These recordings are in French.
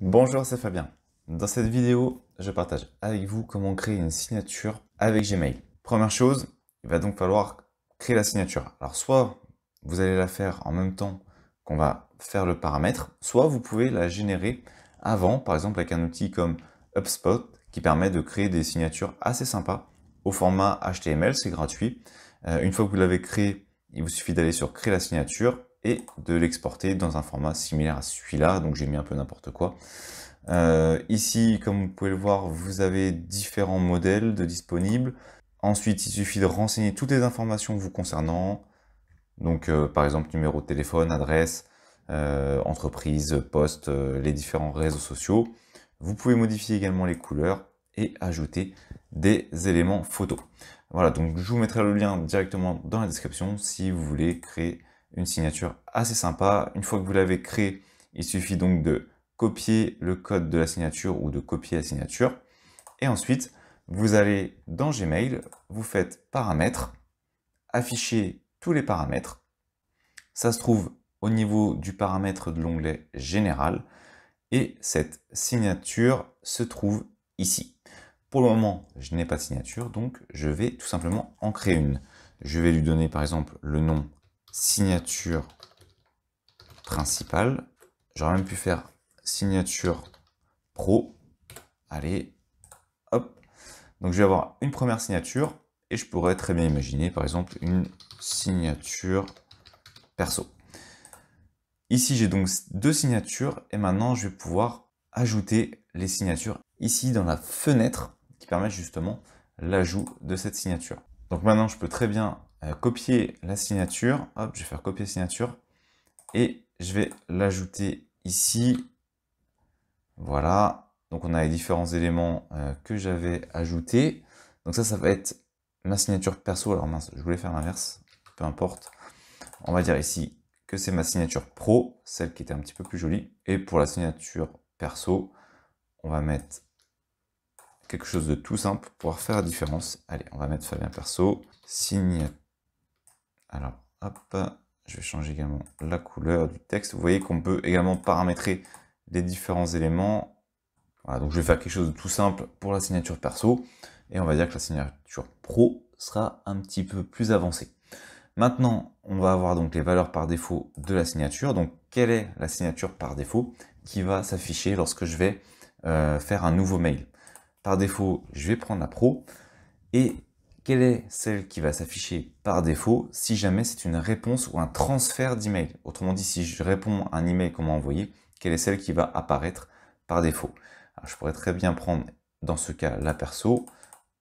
Bonjour, c'est Fabien. Dans cette vidéo, je partage avec vous comment créer une signature avec Gmail. Première chose, il va donc falloir créer la signature. Alors soit vous allez la faire en même temps qu'on va faire le paramètre, soit vous pouvez la générer avant, par exemple avec un outil comme UpSpot qui permet de créer des signatures assez sympas au format HTML, c'est gratuit. Euh, une fois que vous l'avez créé, il vous suffit d'aller sur créer la signature de l'exporter dans un format similaire à celui-là. Donc j'ai mis un peu n'importe quoi. Euh, ici, comme vous pouvez le voir, vous avez différents modèles de disponibles. Ensuite, il suffit de renseigner toutes les informations vous concernant. Donc euh, par exemple, numéro de téléphone, adresse, euh, entreprise, poste, les différents réseaux sociaux. Vous pouvez modifier également les couleurs et ajouter des éléments photos. Voilà, donc je vous mettrai le lien directement dans la description si vous voulez créer une signature assez sympa. Une fois que vous l'avez créée, il suffit donc de copier le code de la signature ou de copier la signature. Et ensuite, vous allez dans Gmail, vous faites paramètres, afficher tous les paramètres. Ça se trouve au niveau du paramètre de l'onglet général et cette signature se trouve ici. Pour le moment, je n'ai pas de signature, donc je vais tout simplement en créer une. Je vais lui donner par exemple le nom signature principale. J'aurais même pu faire signature pro. Allez, hop. Donc je vais avoir une première signature et je pourrais très bien imaginer par exemple une signature perso. Ici j'ai donc deux signatures et maintenant je vais pouvoir ajouter les signatures ici dans la fenêtre qui permet justement l'ajout de cette signature. Donc maintenant je peux très bien euh, copier la signature. Hop, je vais faire copier signature. Et je vais l'ajouter ici. Voilà. Donc on a les différents éléments euh, que j'avais ajoutés. Donc ça, ça va être ma signature perso. Alors mince, je voulais faire l'inverse. Peu importe. On va dire ici que c'est ma signature pro, celle qui était un petit peu plus jolie. Et pour la signature perso, on va mettre quelque chose de tout simple pour pouvoir faire la différence. Allez, on va mettre Fabien Perso, signature. Alors, hop, je vais changer également la couleur du texte. Vous voyez qu'on peut également paramétrer les différents éléments. Voilà, donc je vais faire quelque chose de tout simple pour la signature perso. Et on va dire que la signature pro sera un petit peu plus avancée. Maintenant, on va avoir donc les valeurs par défaut de la signature. Donc, quelle est la signature par défaut qui va s'afficher lorsque je vais euh, faire un nouveau mail Par défaut, je vais prendre la pro. Et quelle est celle qui va s'afficher par défaut si jamais c'est une réponse ou un transfert d'email. Autrement dit, si je réponds à un email qu'on m'a envoyé, quelle est celle qui va apparaître par défaut. Ah, je pourrais très bien prendre dans ce cas la perso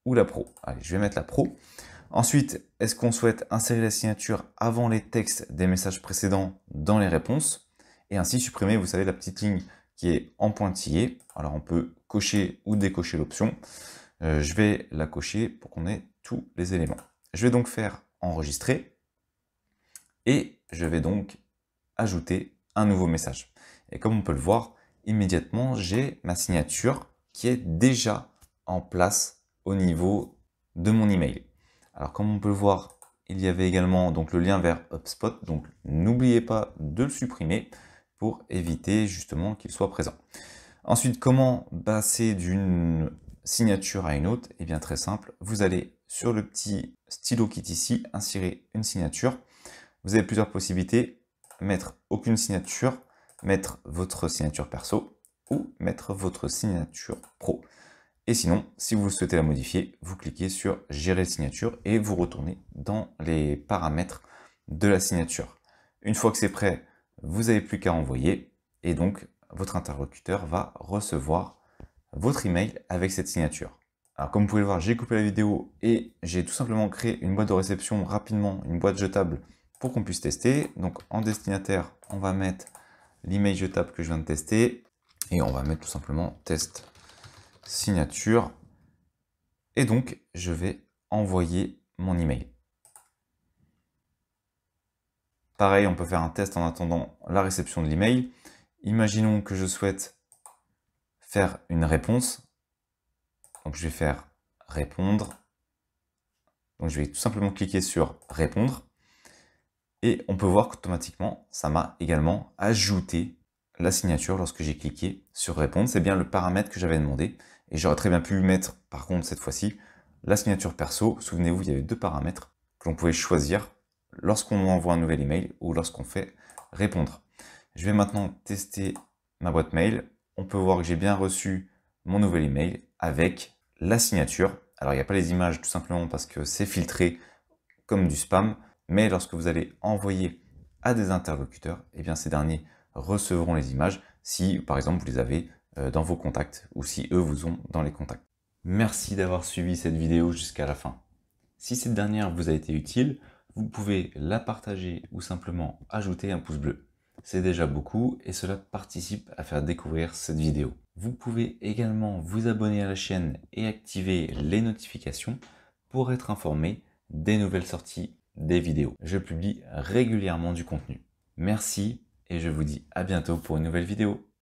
ou la pro. Allez, je vais mettre la pro. Ensuite, est-ce qu'on souhaite insérer la signature avant les textes des messages précédents dans les réponses et ainsi supprimer, vous savez, la petite ligne qui est en pointillé. Alors on peut cocher ou décocher l'option. Euh, je vais la cocher pour qu'on ait les éléments. Je vais donc faire enregistrer et je vais donc ajouter un nouveau message. Et comme on peut le voir, immédiatement, j'ai ma signature qui est déjà en place au niveau de mon email. Alors comme on peut le voir, il y avait également donc le lien vers HubSpot, donc n'oubliez pas de le supprimer pour éviter justement qu'il soit présent. Ensuite, comment passer d'une signature à une autre Eh bien très simple, vous allez sur le petit stylo qui est ici, insérer une signature. Vous avez plusieurs possibilités, mettre aucune signature, mettre votre signature perso ou mettre votre signature pro. Et sinon, si vous souhaitez la modifier, vous cliquez sur Gérer signature et vous retournez dans les paramètres de la signature. Une fois que c'est prêt, vous n'avez plus qu'à envoyer et donc votre interlocuteur va recevoir votre email avec cette signature. Alors comme vous pouvez le voir, j'ai coupé la vidéo et j'ai tout simplement créé une boîte de réception rapidement, une boîte jetable pour qu'on puisse tester. Donc en destinataire, on va mettre l'email jetable que je viens de tester et on va mettre tout simplement test signature. Et donc, je vais envoyer mon email. Pareil, on peut faire un test en attendant la réception de l'email. Imaginons que je souhaite faire une réponse. Donc je vais faire répondre. Donc je vais tout simplement cliquer sur répondre. Et on peut voir qu'automatiquement, ça m'a également ajouté la signature lorsque j'ai cliqué sur répondre. C'est bien le paramètre que j'avais demandé. Et j'aurais très bien pu mettre, par contre, cette fois-ci, la signature perso. Souvenez-vous, il y avait deux paramètres que l'on pouvait choisir lorsqu'on envoie un nouvel email ou lorsqu'on fait répondre. Je vais maintenant tester ma boîte mail. On peut voir que j'ai bien reçu mon nouvel email avec la signature. Alors il n'y a pas les images tout simplement parce que c'est filtré comme du spam, mais lorsque vous allez envoyer à des interlocuteurs, eh bien ces derniers recevront les images si par exemple vous les avez euh, dans vos contacts ou si eux vous ont dans les contacts. Merci d'avoir suivi cette vidéo jusqu'à la fin. Si cette dernière vous a été utile, vous pouvez la partager ou simplement ajouter un pouce bleu c'est déjà beaucoup et cela participe à faire découvrir cette vidéo. Vous pouvez également vous abonner à la chaîne et activer les notifications pour être informé des nouvelles sorties des vidéos. Je publie régulièrement du contenu. Merci et je vous dis à bientôt pour une nouvelle vidéo.